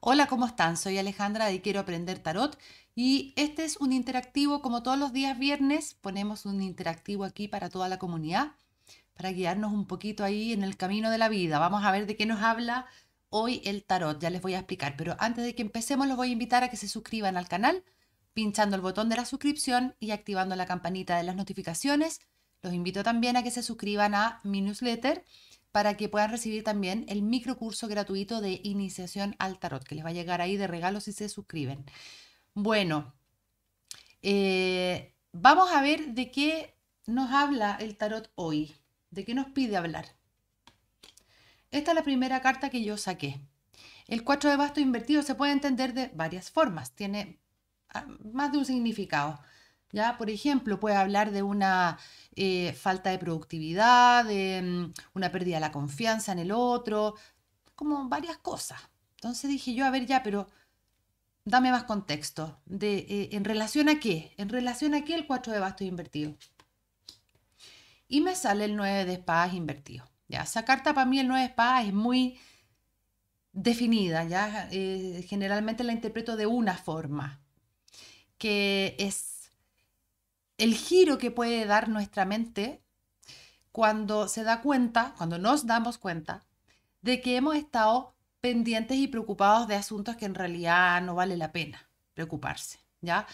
Hola, ¿cómo están? Soy Alejandra y Quiero Aprender Tarot y este es un interactivo, como todos los días viernes, ponemos un interactivo aquí para toda la comunidad, para guiarnos un poquito ahí en el camino de la vida. Vamos a ver de qué nos habla hoy el tarot, ya les voy a explicar, pero antes de que empecemos los voy a invitar a que se suscriban al canal, pinchando el botón de la suscripción y activando la campanita de las notificaciones. Los invito también a que se suscriban a mi newsletter para que puedan recibir también el microcurso gratuito de iniciación al tarot, que les va a llegar ahí de regalo si se suscriben. Bueno, eh, vamos a ver de qué nos habla el tarot hoy, de qué nos pide hablar. Esta es la primera carta que yo saqué. El 4 de basto invertido se puede entender de varias formas, tiene ah, más de un significado. ¿ya? Por ejemplo, puede hablar de una eh, falta de productividad, de mm, una pérdida de la confianza en el otro, como varias cosas. Entonces dije yo, a ver ya, pero dame más contexto. De, eh, ¿En relación a qué? ¿En relación a qué el 4 de bastos invertido? Y me sale el 9 de espadas invertido. Ya, esa carta para mí, el 9 de espadas, es muy definida, ¿ya? Eh, generalmente la interpreto de una forma, que es el giro que puede dar nuestra mente cuando se da cuenta, cuando nos damos cuenta, de que hemos estado pendientes y preocupados de asuntos que en realidad no vale la pena preocuparse, ¿ya?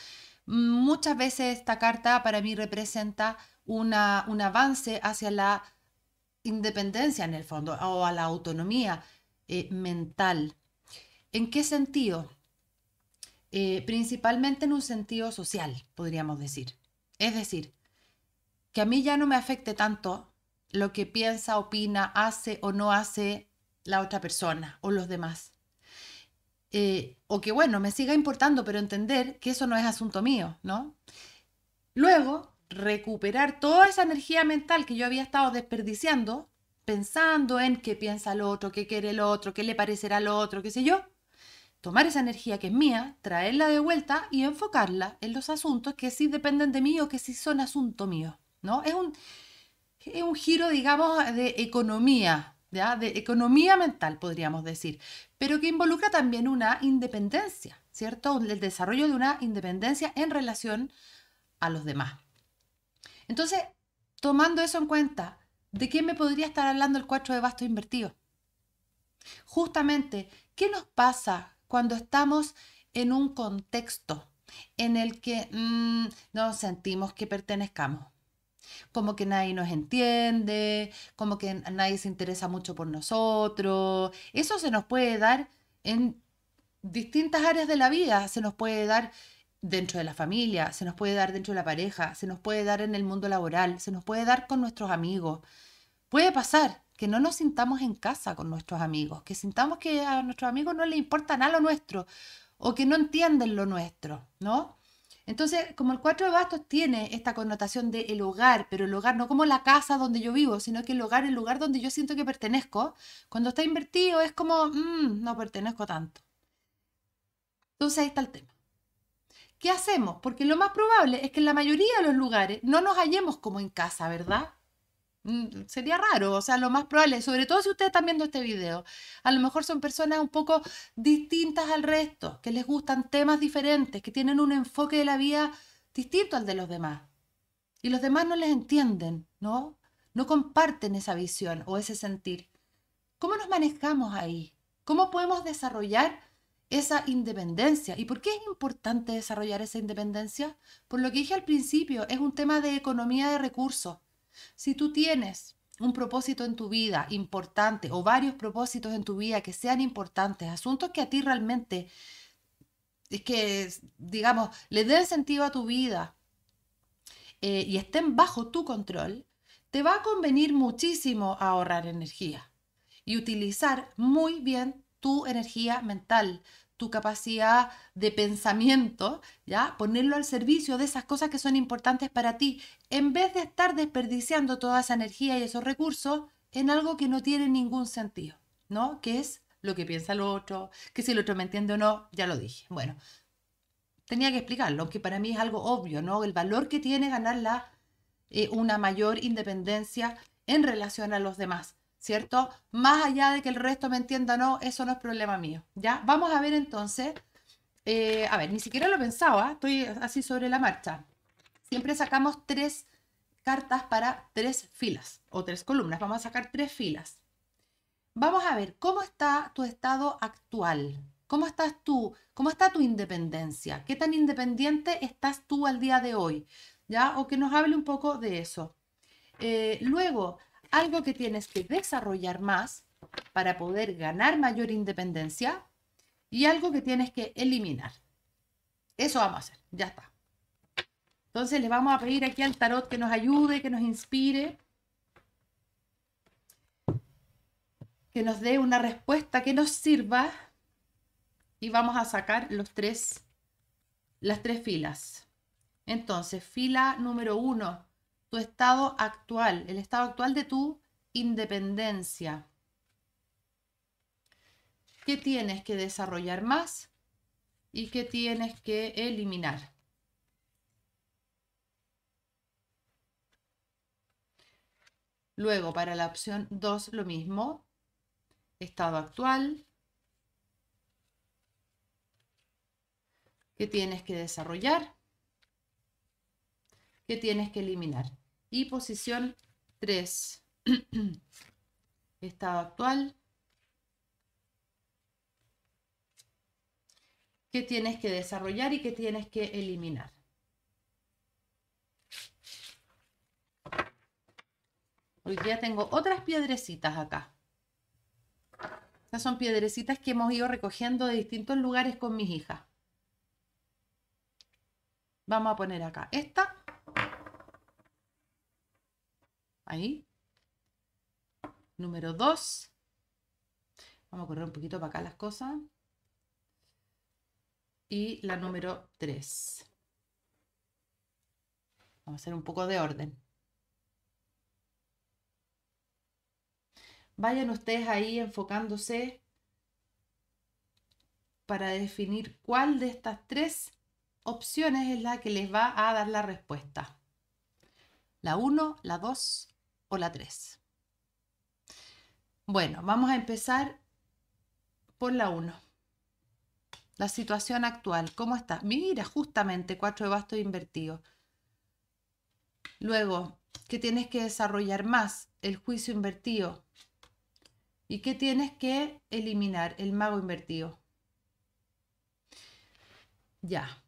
Muchas veces esta carta para mí representa un avance hacia la independencia en el fondo o a la autonomía eh, mental. ¿En qué sentido? Eh, principalmente en un sentido social, podríamos decir. Es decir, que a mí ya no me afecte tanto lo que piensa, opina, hace o no hace la otra persona o los demás. Eh, o que bueno, me siga importando, pero entender que eso no es asunto mío, ¿no? Luego, recuperar toda esa energía mental que yo había estado desperdiciando, pensando en qué piensa el otro, qué quiere el otro, qué le parecerá al otro, qué sé yo, tomar esa energía que es mía, traerla de vuelta y enfocarla en los asuntos que sí dependen de mí o que sí son asunto mío, ¿no? Es un, un giro, digamos, de economía, ¿ya? De economía mental, podríamos decir, pero que involucra también una independencia, ¿cierto? El desarrollo de una independencia en relación a los demás. Entonces, tomando eso en cuenta, ¿de qué me podría estar hablando el cuatro de basto invertido? Justamente, ¿qué nos pasa cuando estamos en un contexto en el que mm, nos no sentimos que pertenezcamos. Como que nadie nos entiende, como que nadie se interesa mucho por nosotros. Eso se nos puede dar en distintas áreas de la vida. Se nos puede dar dentro de la familia, se nos puede dar dentro de la pareja, se nos puede dar en el mundo laboral, se nos puede dar con nuestros amigos. Puede pasar que no nos sintamos en casa con nuestros amigos, que sintamos que a nuestros amigos no les importa nada lo nuestro o que no entienden lo nuestro, ¿no? Entonces, como el cuatro de bastos tiene esta connotación de el hogar, pero el hogar no como la casa donde yo vivo, sino que el hogar, el lugar donde yo siento que pertenezco, cuando está invertido es como, mm, no pertenezco tanto. Entonces ahí está el tema. ¿Qué hacemos? Porque lo más probable es que en la mayoría de los lugares no nos hallemos como en casa, ¿verdad? Mm, sería raro, o sea, lo más probable, sobre todo si ustedes están viendo este video, a lo mejor son personas un poco distintas al resto, que les gustan temas diferentes, que tienen un enfoque de la vida distinto al de los demás. Y los demás no les entienden, ¿no? No comparten esa visión o ese sentir. ¿Cómo nos manejamos ahí? ¿Cómo podemos desarrollar esa independencia. ¿Y por qué es importante desarrollar esa independencia? Por lo que dije al principio, es un tema de economía de recursos. Si tú tienes un propósito en tu vida importante o varios propósitos en tu vida que sean importantes, asuntos que a ti realmente, que digamos, le den sentido a tu vida eh, y estén bajo tu control, te va a convenir muchísimo ahorrar energía y utilizar muy bien tu energía mental, tu capacidad de pensamiento, ¿ya? Ponerlo al servicio de esas cosas que son importantes para ti, en vez de estar desperdiciando toda esa energía y esos recursos en algo que no tiene ningún sentido, ¿no? Que es lo que piensa el otro, que si el otro me entiende o no, ya lo dije. Bueno, tenía que explicarlo, aunque para mí es algo obvio, ¿no? El valor que tiene ganar eh, una mayor independencia en relación a los demás. ¿cierto? Más allá de que el resto me entienda no, eso no es problema mío, ¿ya? Vamos a ver entonces, eh, a ver, ni siquiera lo pensaba, ¿ah? estoy así sobre la marcha. Siempre sacamos tres cartas para tres filas o tres columnas, vamos a sacar tres filas. Vamos a ver cómo está tu estado actual, ¿Cómo estás tú? ¿Cómo está tu independencia? ¿Qué tan independiente estás tú al día de hoy? ¿Ya? O que nos hable un poco de eso. Eh, luego, algo que tienes que desarrollar más para poder ganar mayor independencia y algo que tienes que eliminar. Eso vamos a hacer, ya está. Entonces le vamos a pedir aquí al tarot que nos ayude, que nos inspire, que nos dé una respuesta que nos sirva y vamos a sacar los tres, las tres filas. Entonces, fila número uno, tu estado actual, el estado actual de tu independencia. ¿Qué tienes que desarrollar más y qué tienes que eliminar? Luego, para la opción 2, lo mismo. Estado actual. ¿Qué tienes que desarrollar? ¿Qué tienes que eliminar? y posición 3. Estado actual. ¿Qué tienes que desarrollar y qué tienes que eliminar? Hoy día tengo otras piedrecitas acá. Estas son piedrecitas que hemos ido recogiendo de distintos lugares con mis hijas. Vamos a poner acá esta. Ahí. Número 2. Vamos a correr un poquito para acá las cosas. Y la número 3. Vamos a hacer un poco de orden. Vayan ustedes ahí enfocándose para definir cuál de estas tres opciones es la que les va a dar la respuesta. La 1, la 2 o la 3. Bueno, vamos a empezar por la 1. La situación actual, ¿cómo está? Mira, justamente 4 de bastos invertido. Luego, ¿qué tienes que desarrollar más? El juicio invertido. ¿Y qué tienes que eliminar? El mago invertido. Ya.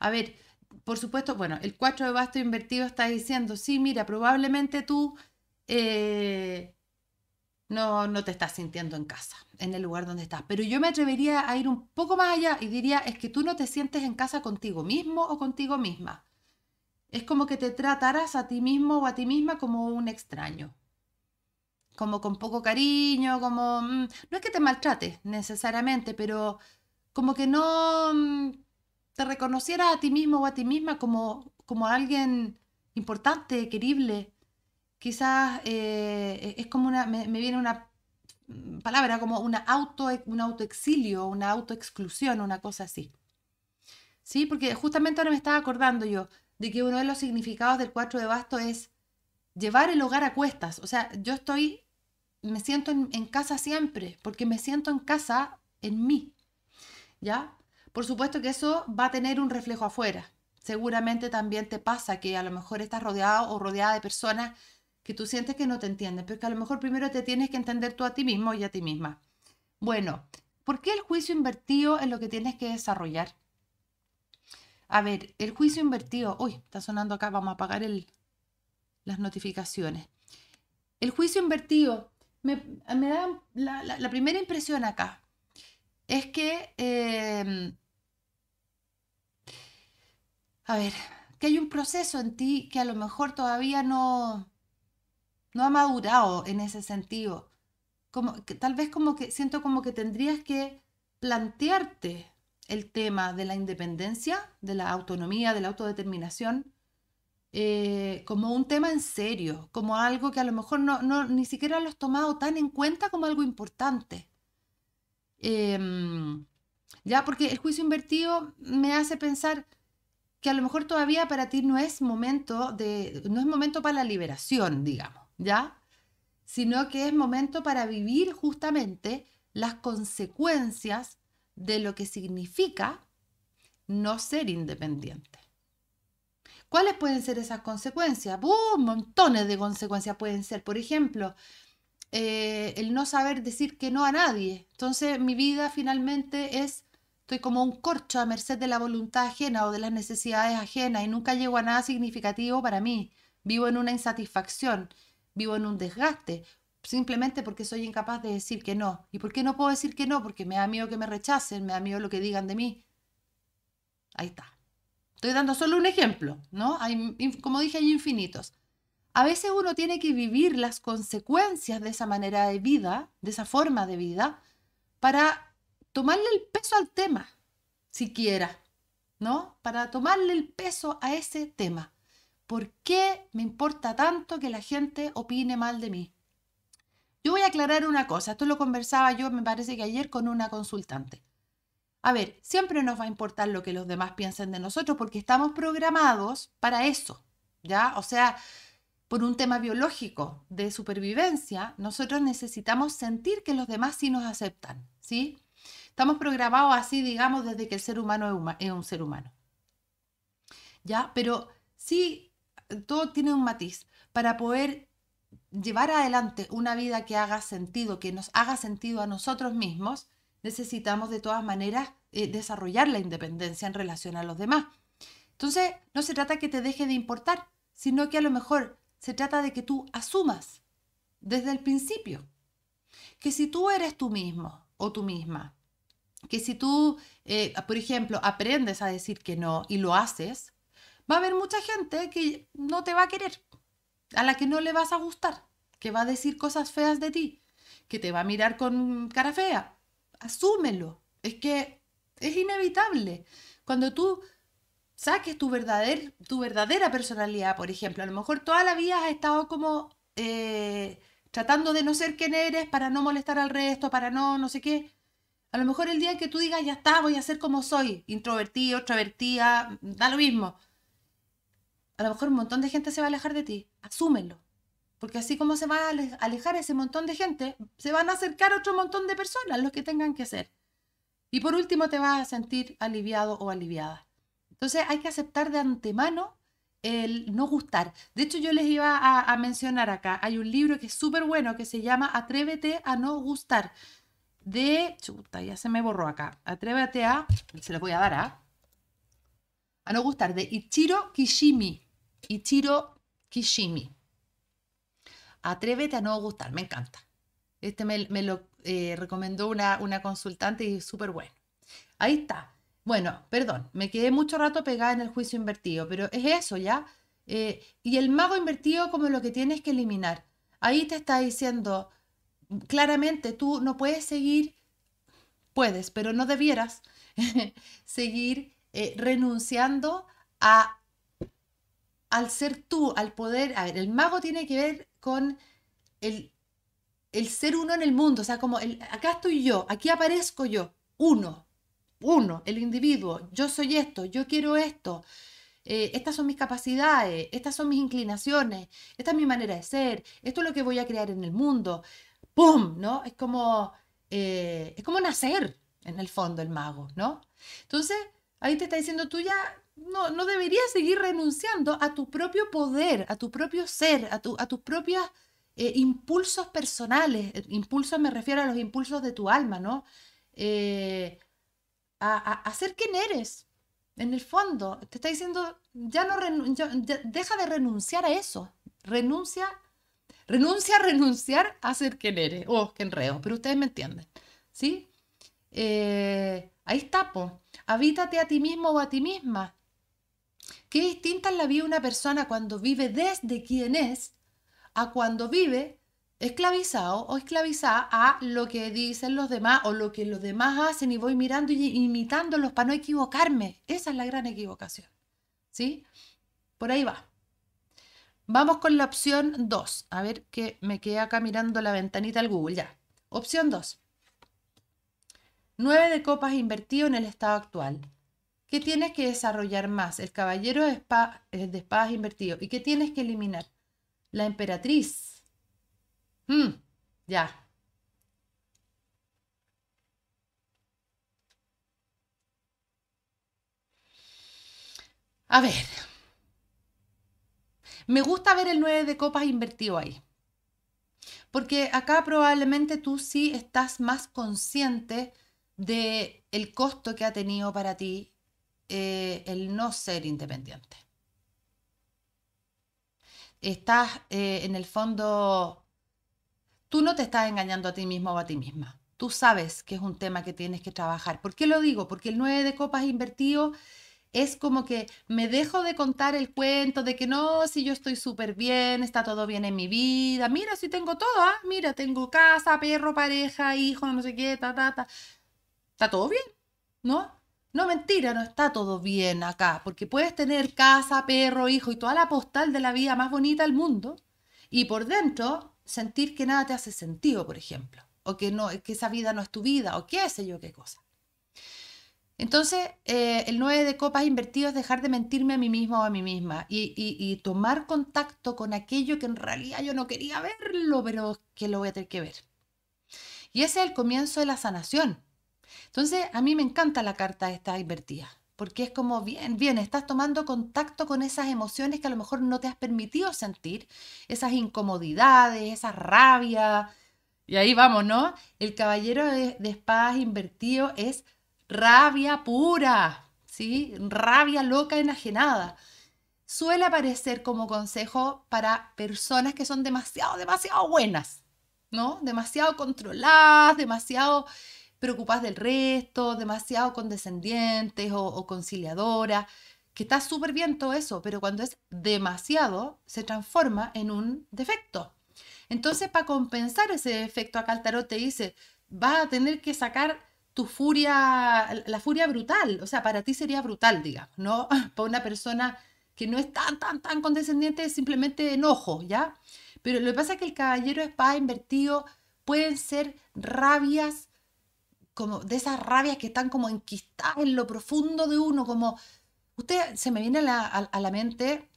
A ver, por supuesto, bueno, el 4 de basto invertido está diciendo, sí, mira, probablemente tú eh, no, no te estás sintiendo en casa, en el lugar donde estás. Pero yo me atrevería a ir un poco más allá y diría, es que tú no te sientes en casa contigo mismo o contigo misma. Es como que te tratarás a ti mismo o a ti misma como un extraño. Como con poco cariño, como... Mm, no es que te maltrates necesariamente, pero como que no mm, te reconociera a ti mismo o a ti misma como, como alguien importante, querible. Quizás eh, es como una, me, viene una palabra como una auto, un autoexilio, una autoexclusión, una cosa así. ¿Sí? Porque justamente ahora me estaba acordando yo de que uno de los significados del Cuatro de basto es llevar el hogar a cuestas. O sea, yo estoy, me siento en casa siempre, porque me siento en casa en mí. ¿Ya? Por supuesto que eso va a tener un reflejo afuera. Seguramente también te pasa que a lo mejor estás rodeado o rodeada de personas que tú sientes que no te entienden, pero que a lo mejor primero te tienes que entender tú a ti mismo y a ti misma. Bueno, ¿por qué el juicio invertido es lo que tienes que desarrollar? A ver, el juicio invertido, uy, está sonando acá, vamos a apagar el, las notificaciones. El juicio invertido, me, da la, primera impresión acá, es que eh, a ver, que hay un proceso en ti que a lo mejor todavía no, no ha madurado en ese sentido. Como, tal vez como que siento como que tendrías que plantearte el tema de la independencia, de la autonomía, de la autodeterminación, eh, como un tema en serio, como algo que a lo mejor no, ni siquiera lo has tomado tan en cuenta como algo importante. Em, ya, porque el juicio invertido me hace pensar, a lo mejor todavía para ti no es momento de, no es momento para la liberación, digamos, ¿ya? Sino que es momento para vivir justamente las consecuencias de lo que significa no ser independiente. ¿Cuáles pueden ser esas consecuencias? Un ¡Uh! Montones de consecuencias pueden ser. Por ejemplo, eh, el no saber decir que no a nadie. Entonces mi vida finalmente es Estoy como un corcho a merced de la voluntad ajena o de las necesidades ajenas y nunca llego a nada significativo para mí. Vivo en una insatisfacción, vivo en un desgaste, simplemente porque soy incapaz de decir que no. ¿Y por qué no puedo decir que no? Porque me da miedo que me rechacen, me da miedo lo que digan de mí. Ahí está. Estoy dando solo un ejemplo, ¿no? Hay, como dije, hay infinitos. A veces uno tiene que vivir las consecuencias de esa manera de vida, de esa forma de vida, para tomarle el peso al tema, siquiera, ¿no? Para tomarle el peso a ese tema. ¿Por qué me importa tanto que la gente opine mal de mí? Yo voy a aclarar una cosa, esto lo conversaba yo, me parece que ayer, con una consultante. A ver, siempre nos va a importar lo que los demás piensen de nosotros porque estamos programados para eso, ¿ya? O sea, por un tema biológico de supervivencia, nosotros necesitamos sentir que los demás sí nos aceptan, ¿sí? Estamos programados así, digamos, desde que el ser humano es, un ser humano. ¿Ya? Pero sí, todo tiene un matiz. Para poder llevar adelante una vida que haga sentido, que nos haga sentido a nosotros mismos, necesitamos de todas maneras eh, desarrollar la independencia en relación a los demás. Entonces, no se trata que te deje de importar, sino que a lo mejor se trata de que tú asumas desde el principio que si tú eres tú mismo o tú misma que si tú, eh, por ejemplo, aprendes a decir que no y lo haces, va a haber mucha gente que no te va a querer, a la que no le vas a gustar, que va a decir cosas feas de ti, que te va a mirar con cara fea. Asúmelo. Es que es inevitable. Cuando tú saques tu, verdader, tu verdadera personalidad, por ejemplo, a lo mejor toda la vida has estado como eh, tratando de no ser quien eres para no molestar al resto, para no, no sé qué. A lo mejor el día en que tú digas, ya está, voy a ser como soy, introvertido, extrovertida, da lo mismo. A lo mejor un montón de gente se va a alejar de ti. Asúmenlo. Porque así como se va a alejar ese montón de gente, se van a acercar otro montón de personas, los que tengan que ser. Y por último te vas a sentir aliviado o aliviada. Entonces hay que aceptar de antemano el no gustar. De hecho yo les iba a, a mencionar acá, hay un libro que es súper bueno que se llama Atrévete a no gustar, de... Chuta, ya se me borró acá. Atrévete a... Se lo voy a dar a... ¿ah? A no gustar de Ichiro Kishimi. Ichiro Kishimi. Atrévete a no gustar, me encanta. Este me, lo eh, recomendó una, consultante y es súper bueno. Ahí está. Bueno, perdón, me quedé mucho rato pegada en el juicio invertido, pero es eso ya. Eh, y el mago invertido como lo que tienes que eliminar. Ahí te está diciendo, claramente tú no puedes seguir, puedes, pero no debieras seguir eh, renunciando a, al ser tú, al poder. A ver, el mago tiene que ver con el, ser uno en el mundo, o sea, como el, acá estoy yo, aquí aparezco yo, uno, uno, el individuo, yo soy esto, yo quiero esto. Eh, estas son mis capacidades, estas son mis inclinaciones, esta es mi manera de ser, esto es lo que voy a crear en el mundo. ¡Bum! ¿no? Es como, eh, es como nacer en el fondo el mago, ¿no? Entonces, ahí te está diciendo tú ya no, no deberías seguir renunciando a tu propio poder, a tu propio ser, a, tus propios eh, impulsos personales. Eh, impulsos me refiero a los impulsos de tu alma, ¿no? a, ser quien eres. En el fondo, te está diciendo, ya no deja de renunciar a eso. Renuncia a Renuncia a renunciar a ser quien eres. Oh, qué enredo, pero ustedes me entienden. ¿Sí? Eh, ahí está, po. Habítate a ti mismo o a ti misma. Qué distinta es la vida de una persona cuando vive desde quien es a cuando vive esclavizado o esclavizada a lo que dicen los demás o lo que los demás hacen y voy mirando y imitándolos para no equivocarme. Esa es la gran equivocación. ¿Sí? Por ahí va. Vamos con la opción 2. A ver que me queda acá mirando la ventanita al Google. Ya. Opción 2. 9 de copas invertido en el estado actual. ¿Qué tienes que desarrollar más? El caballero de, eh, espadas invertido. ¿Y qué tienes que eliminar? La emperatriz. Hmm, ya. A ver, me gusta ver el 9 de copas invertido ahí. Porque acá probablemente tú sí estás más consciente de el costo que ha tenido para ti eh, el no ser independiente. Estás eh, en el fondo, tú no te estás engañando a ti mismo o a ti misma. Tú sabes que es un tema que tienes que trabajar. ¿Por qué lo digo? Porque el 9 de copas invertido es como que me dejo de contar el cuento de que no, si yo estoy súper bien, está todo bien en mi vida, mira, si tengo todo, ¿ah? mira, tengo casa, perro, pareja, hijo, no sé qué, ta, ta, ta. Está todo bien, ¿no? No, mentira, no está todo bien acá, porque puedes tener casa, perro, hijo y toda la postal de la vida más bonita del mundo y por dentro sentir que nada te hace sentido, por ejemplo, o que, no, que esa vida no es tu vida, o qué sé yo, qué cosa. Entonces, eh, el 9 de copas invertido es dejar de mentirme a mí mismo o a mí misma y, tomar contacto con aquello que en realidad yo no quería verlo, pero que lo voy a tener que ver. Y ese es el comienzo de la sanación. Entonces, a mí me encanta la carta esta invertida, porque es como, bien, bien, estás tomando contacto con esas emociones que a lo mejor no te has permitido sentir, esas incomodidades, esa rabia. Y ahí vamos, ¿no? El caballero de espadas invertido es rabia pura, ¿sí? rabia loca enajenada. Suele aparecer como consejo para personas que son demasiado, demasiado buenas, ¿no? Demasiado controladas, demasiado preocupadas del resto, demasiado condescendientes o, conciliadoras, que está súper bien todo eso, pero cuando es demasiado, se transforma en un defecto. Entonces, para compensar ese defecto, acá el te dice, vas a tener que sacar tu furia, la furia brutal, o sea, para ti sería brutal, digamos, ¿no? Para una persona que no es tan, tan, tan condescendiente, es simplemente enojo, ¿ya? Pero lo que pasa es que el caballero espada invertido pueden ser rabias, como de esas rabias que están como enquistadas en lo profundo de uno, como, usted se me viene a la, a la mente,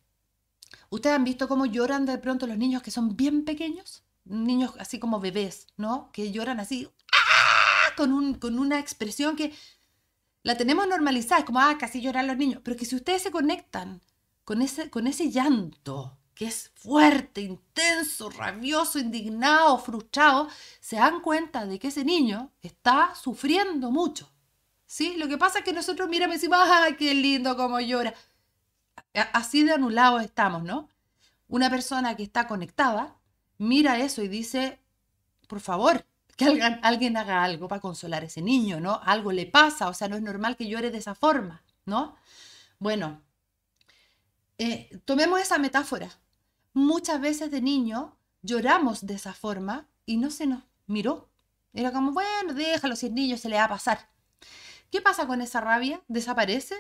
ustedes han visto cómo lloran de pronto los niños que son bien pequeños, niños así como bebés, ¿no? Que lloran así, con, una expresión que la tenemos normalizada, es como, ah, casi lloran los niños, pero que si ustedes se conectan con ese, llanto, que es fuerte, intenso, rabioso, indignado, frustrado, se dan cuenta de que ese niño está sufriendo mucho. ¿Sí? Lo que pasa es que nosotros miramos y decimos, ¡ay, qué lindo cómo llora! Así de anulados estamos, ¿no? Una persona que está conectada mira eso y dice, por favor, que alguien, haga algo para consolar a ese niño, ¿no? Algo le pasa, o sea, no es normal que llore de esa forma, ¿no? Bueno, eh, tomemos esa metáfora. Muchas veces de niño lloramos de esa forma y no se nos miró. Era como, bueno, déjalo, si es niño se le va a pasar. ¿Qué pasa con esa rabia? ¿Desaparece?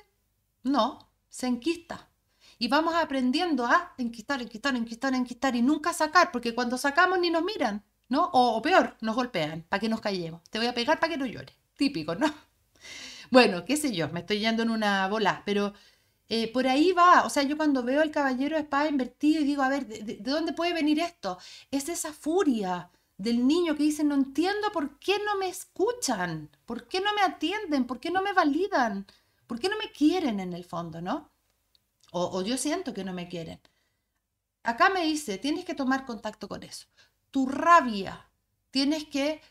No, se enquista. Y vamos aprendiendo a enquistar, enquistar, enquistar, enquistar y nunca sacar, porque cuando sacamos ni nos miran. ¿no? O, peor, nos golpean para que nos callemos. Te voy a pegar para que no llores. Típico, ¿no? Bueno, qué sé yo, me estoy yendo en una bola, pero eh, por ahí va, o sea, yo cuando veo al caballero de espada invertido y digo, a ver, ¿de, dónde puede venir esto? Es esa furia del niño que dice, no entiendo por qué no me escuchan, por qué no me atienden, por qué no me validan, por qué no me quieren en el fondo, ¿no? o yo siento que no me quieren. Acá me dice, tienes que tomar contacto con eso tu rabia. Tienes que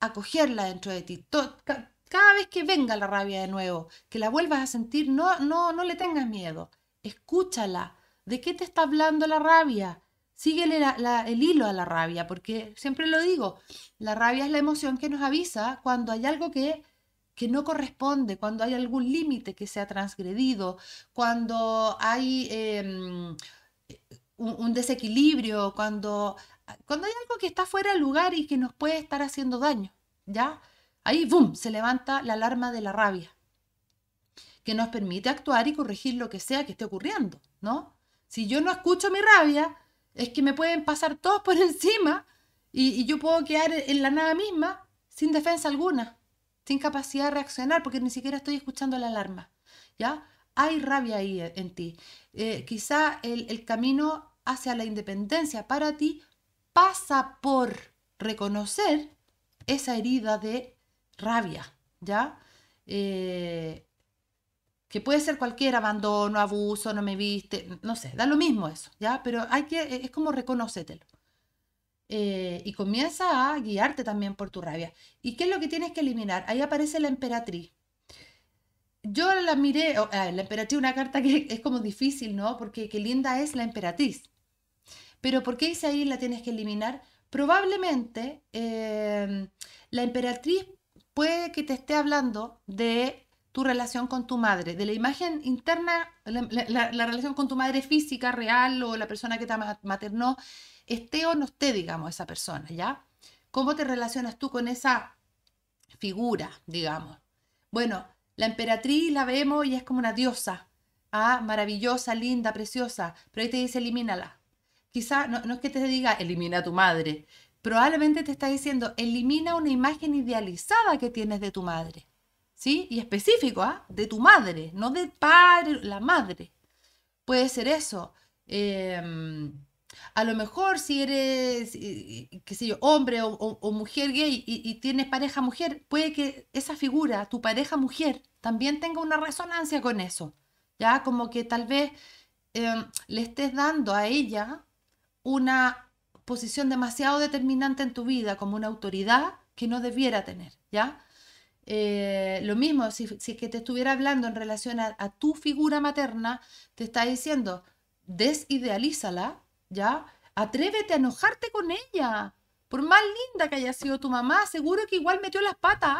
acogerla dentro de ti. Cada vez que venga la rabia de nuevo, que la vuelvas a sentir, no, no, no le tengas miedo. Escúchala. ¿De qué te está hablando la rabia? Síguele el hilo a la rabia, porque siempre lo digo, la rabia es la emoción que nos avisa cuando hay algo que, que no corresponde, cuando hay algún límite que se ha transgredido, cuando hay em, un, desequilibrio, cuando cuando hay algo que está fuera de lugar y que nos puede estar haciendo daño, ¿ya? Ahí, ¡boom!, se levanta la alarma de la rabia, que nos permite actuar y corregir lo que sea que esté ocurriendo, ¿no? Si yo no escucho mi rabia, es que me pueden pasar todos por encima y, yo puedo quedar en la nada misma sin defensa alguna, sin capacidad de reaccionar, porque ni siquiera estoy escuchando la alarma, ¿ya? Hay rabia ahí en ti. Eh, quizá el, el camino hacia la independencia para ti pasa por reconocer esa herida de rabia, ¿ya? Eh, que puede ser cualquier abandono, abuso, no me viste, no sé, da lo mismo eso, ¿ya? Pero hay que, e, es como reconocételo. Eh, y comienza a guiarte también por tu rabia. ¿Y qué es lo que tienes que eliminar? Ahí aparece la emperatriz. Yo la miré, eh, la emperatriz, una carta que es como difícil, ¿no? Porque qué linda es la emperatriz. Pero ¿por qué dice ahí la tienes que eliminar? Probablemente eh, la emperatriz puede que te esté hablando de tu relación con tu madre, de la imagen interna, la, relación con tu madre física, real o la persona que te maternó, esté o no esté, digamos, esa persona, ¿ya? ¿Cómo te relacionas tú con esa figura, digamos? Bueno, la emperatriz la vemos y es como una diosa, ah, maravillosa, linda, preciosa, pero ahí te dice elimínala. Quizá no, es que te diga elimina a tu madre, probablemente te está diciendo elimina una imagen idealizada que tienes de tu madre. ¿Sí? Y específico, ¿ah? De tu madre, no de padre, la madre. Puede ser eso. Em, a lo mejor si eres, eh, eh, qué sé yo, hombre o, mujer gay y, tienes pareja mujer, puede que esa figura, tu pareja mujer, también tenga una resonancia con eso. Ya como que tal vez em, le estés dando a ella una posición demasiado determinante en tu vida, como una autoridad que no debiera tener, ¿ya? Eh, lo mismo, si, que te estuviera hablando en relación a, tu figura materna, te está diciendo, desidealízala, ¿ya? Atrévete a enojarte con ella. Por más linda que haya sido tu mamá, seguro que igual metió las patas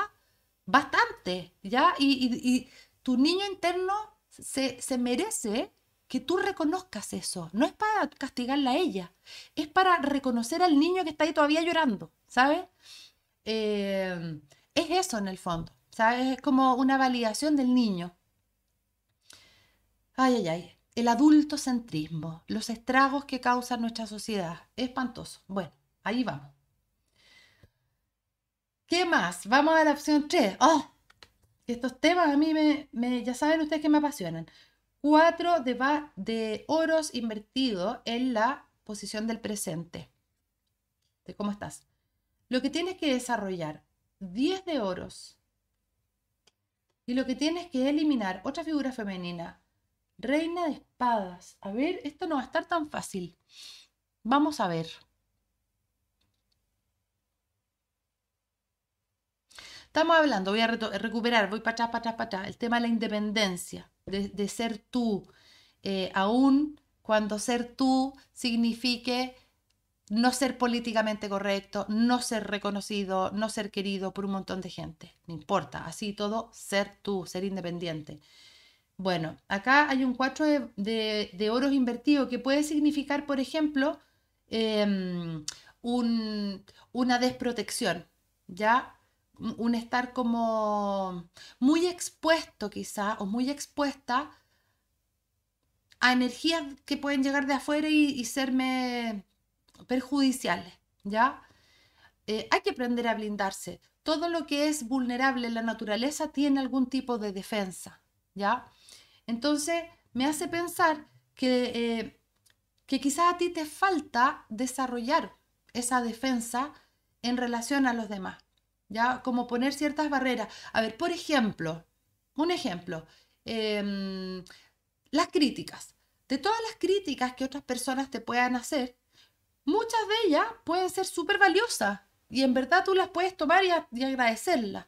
bastante, ¿ya? Y, tu niño interno se, se merece que tú reconozcas eso. No es para castigarla a ella, es para reconocer al niño que está ahí todavía llorando, ¿sabes? Eh, es eso en el fondo, ¿sabes? Es como una validación del niño. Ay, ay, ay. El adultocentrismo, los estragos que causa nuestra sociedad. Espantoso. Bueno, ahí vamos. ¿Qué más? Vamos a la opción 3. ¡Oh! Estos temas a mí me ya saben ustedes que me apasionan. Cuatro de, oros invertido en la posición del presente, de cómo estás. Lo que tienes que desarrollar, 10 de oros. Y lo que tienes que eliminar, otra figura femenina, reina de espadas. A ver, esto no va a estar tan fácil. Vamos a ver. Estamos hablando, voy a recuperar, voy para atrás, para atrás, para el tema de la independencia de, ser tú, eh, aún cuando ser tú signifique no ser políticamente correcto, no ser reconocido, no ser querido por un montón de gente. No importa, así todo, ser tú, ser independiente. Bueno, acá hay un 4 de, oros invertido que puede significar, por ejemplo, em, una desprotección, ¿ya? un estar como muy expuesto quizá o muy expuesta a energías que pueden llegar de afuera y, serme perjudiciales, ¿ya? Eh, hay que aprender a blindarse. Todo lo que es vulnerable en la naturaleza tiene algún tipo de defensa, ¿ya? Entonces me hace pensar que, eh, que quizás a ti te falta desarrollar esa defensa en relación a los demás. ¿ya? Como poner ciertas barreras. A ver, por ejemplo, un ejemplo, em, las críticas. De todas las críticas que otras personas te puedan hacer, muchas de ellas pueden ser súper valiosas y en verdad tú las puedes tomar y, agradecerlas,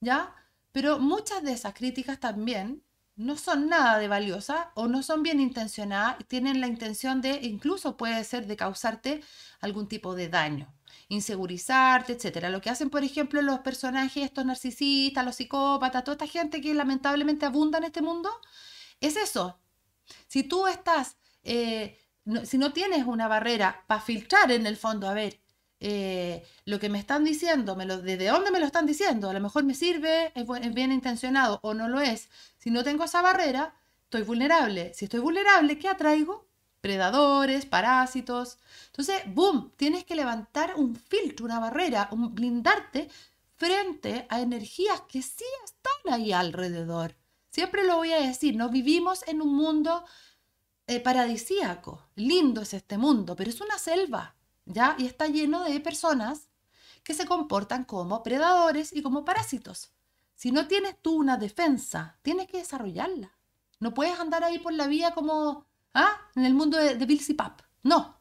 ¿ya? Pero muchas de esas críticas también no son nada de valiosas o no son bien intencionadas, tienen la intención de, incluso puede ser de causarte algún tipo de daño, insegurizarte, etcétera. Lo que hacen, por ejemplo, los personajes, estos narcisistas, los psicópatas, toda esta gente que lamentablemente abunda en este mundo, es eso. Si tú estás, eh, si no tienes una barrera para filtrar en el fondo, a ver, eh, lo que me están diciendo, me lo, desde dónde me lo están diciendo, a lo mejor me sirve, es, bien intencionado o no lo es. Si no tengo esa barrera, estoy vulnerable. Si estoy vulnerable, ¿qué atraigo? predadores, parásitos. Entonces, ¡boom! Tienes que levantar un filtro, una barrera, un blindarte frente a energías que sí están ahí alrededor. Siempre lo voy a decir, no vivimos en un mundo eh, paradisíaco. Lindo es este mundo, pero es una selva, ¿ya? Y está lleno de personas que se comportan como predadores y como parásitos. Si no tienes tú una defensa, tienes que desarrollarla. No puedes andar ahí por la vía como ¿Ah? En el mundo de, Bill Bills y Pap. No.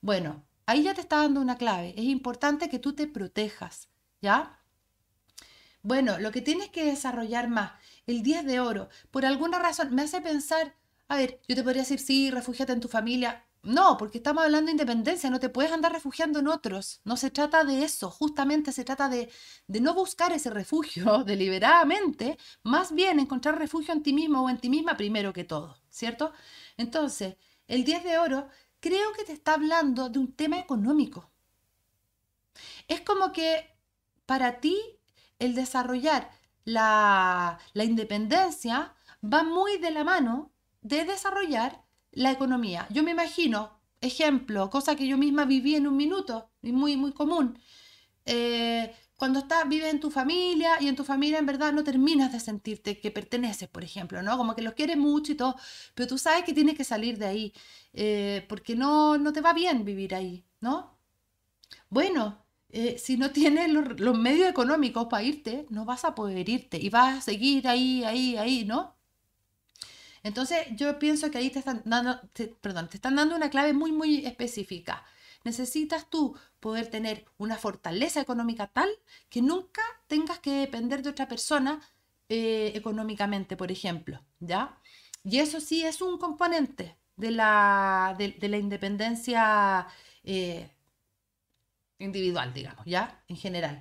Bueno, ahí ya te está dando una clave. Es importante que tú te protejas, ¿ya? Bueno, lo que tienes que desarrollar más, el 10 de oro, por alguna razón me hace pensar, a ver, yo te podría decir, sí, refúgiate en tu familia, no, porque estamos hablando de independencia, no te puedes andar refugiando en otros. No se trata de eso, justamente se trata de, no buscar ese refugio deliberadamente, más bien encontrar refugio en ti mismo o en ti misma primero que todo, ¿cierto? Entonces, el 10 de oro creo que te está hablando de un tema económico. Es como que para ti el desarrollar la independencia va muy de la mano de desarrollar la economía. Yo me imagino, ejemplo, cosa que yo misma viví en un minuto, y muy, muy común. Eh, cuando estás, vives en tu familia y en tu familia en verdad no terminas de sentirte que perteneces, por ejemplo, ¿no? Como que los quieres mucho y todo, pero tú sabes que tienes que salir de ahí, eh, porque no, no te va bien vivir ahí, ¿no? Bueno, eh, si no tienes los medios económicos para irte, no vas a poder irte y vas a seguir ahí, ahí, ahí, ¿no? Entonces yo pienso que ahí te están dando, perdón, te están dando una clave muy, muy específica. Necesitas tú poder tener una fortaleza económica tal que nunca tengas que depender de otra persona eh, económicamente, por ejemplo, ¿ya? Y eso sí es un componente de la, independencia eh, individual, digamos, ¿ya? En general.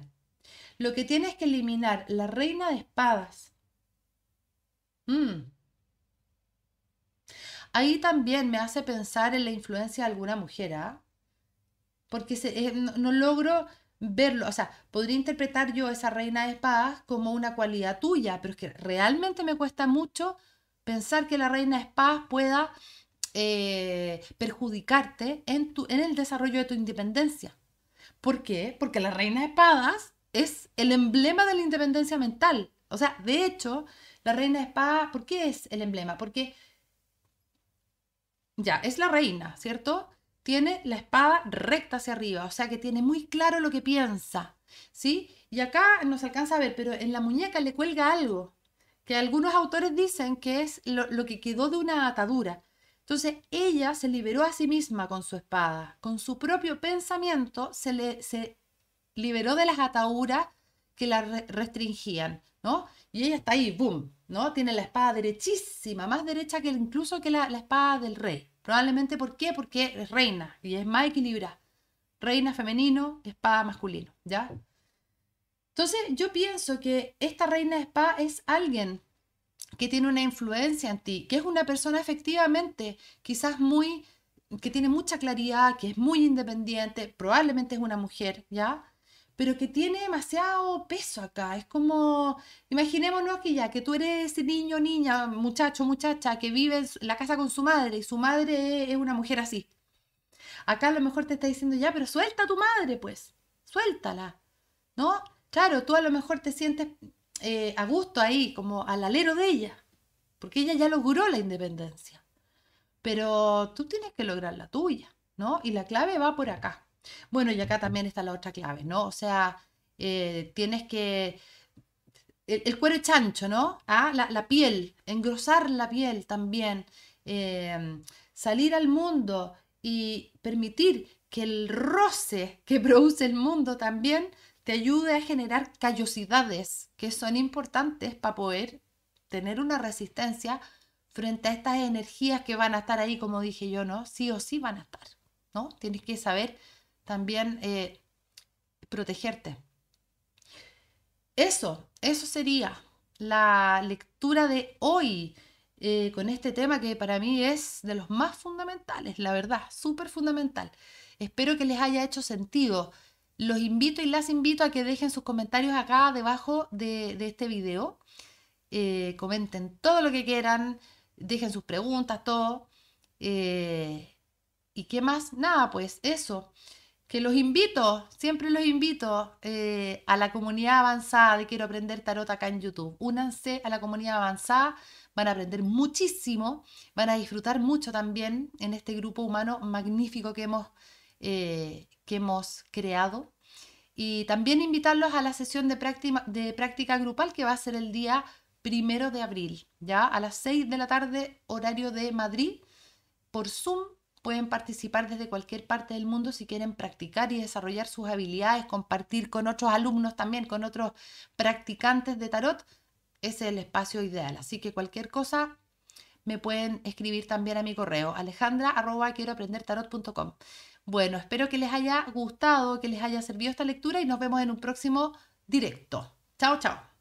Lo que tienes que eliminar la reina de espadas. Mm. Ahí también me hace pensar en la influencia de alguna mujer, ¿ah? Porque eh, no, logro verlo, o sea, podría interpretar yo esa reina de espadas como una cualidad tuya, pero es que realmente me cuesta mucho pensar que la reina de espadas pueda eh, perjudicarte en, tu, en el desarrollo de tu independencia. ¿Por qué? Porque la reina de espadas es el emblema de la independencia mental. O sea, de hecho, la reina de espadas, ¿por qué es el emblema? Porque ya, es la reina, ¿cierto? Tiene la espada recta hacia arriba, o sea que tiene muy claro lo que piensa, ¿sí? Y acá nos alcanza a ver, pero en la muñeca le cuelga algo, que algunos autores dicen que es lo, que quedó de una atadura. Entonces ella se liberó a sí misma con su espada, con su propio pensamiento se, le, se liberó de las ataduras que la restringían, ¿no? Y ella está ahí, ¡boom! ¿no? Tiene la espada derechísima, más derecha que incluso que la, la espada del rey. Probablemente, ¿por qué? Porque es reina y es más equilibrada. Reina femenino, espada masculino, ¿ya? Entonces, yo pienso que esta reina de espada es alguien que tiene una influencia en ti, que es una persona efectivamente quizás muy, que tiene mucha claridad, que es muy independiente, probablemente es una mujer, ¿ya? pero que tiene demasiado peso acá. Es como, imaginémonos que ya, que tú eres ese niño, niña, muchacho, muchacha, que vive en la casa con su madre y su madre es una mujer así. Acá a lo mejor te está diciendo ya, pero suelta a tu madre, pues, suéltala, ¿no? Claro, tú a lo mejor te sientes eh, a gusto ahí, como al alero de ella, porque ella ya logró la independencia, pero tú tienes que lograr la tuya, ¿no? Y la clave va por acá. Bueno, y acá también está la otra clave, ¿no? O sea, eh, tienes que... El, cuero cuero chancho, ¿no? ¿Ah? La, piel, engrosar la piel también, eh, salir al mundo y permitir que el roce que produce el mundo también te ayude a generar callosidades que son importantes para poder tener una resistencia frente a estas energías que van a estar ahí, como dije yo, ¿no? Sí o sí van a estar, ¿no? Tienes que saber también eh, protegerte. Eso, eso sería la lectura de hoy eh, con este tema que para mí es de los más fundamentales, la verdad, súper fundamental. Espero que les haya hecho sentido. Los invito y las invito a que dejen sus comentarios acá debajo de, este video. Eh, comenten todo lo que quieran, dejen sus preguntas, todo. ¿Y qué más? Nada, pues eso que los invito, siempre los invito eh, a la comunidad avanzada de Quiero Aprender Tarot acá en YouTube. Únanse a la comunidad avanzada, van a aprender muchísimo, van a disfrutar mucho también en este grupo humano magnífico que hemos, eh, que hemos creado. Y también invitarlos a la sesión de práctica, de práctica grupal que va a ser el día primero de abril, ya a las 6 de la tarde, horario de Madrid, por Zoom pueden participar desde cualquier parte del mundo si quieren practicar y desarrollar sus habilidades, compartir con otros alumnos también, con otros practicantes de tarot. es el espacio ideal. Así que cualquier cosa me pueden escribir también a mi correo alejandra quiero aprender Bueno, espero que les haya gustado, que les haya servido esta lectura y nos vemos en un próximo directo. Chao, chao.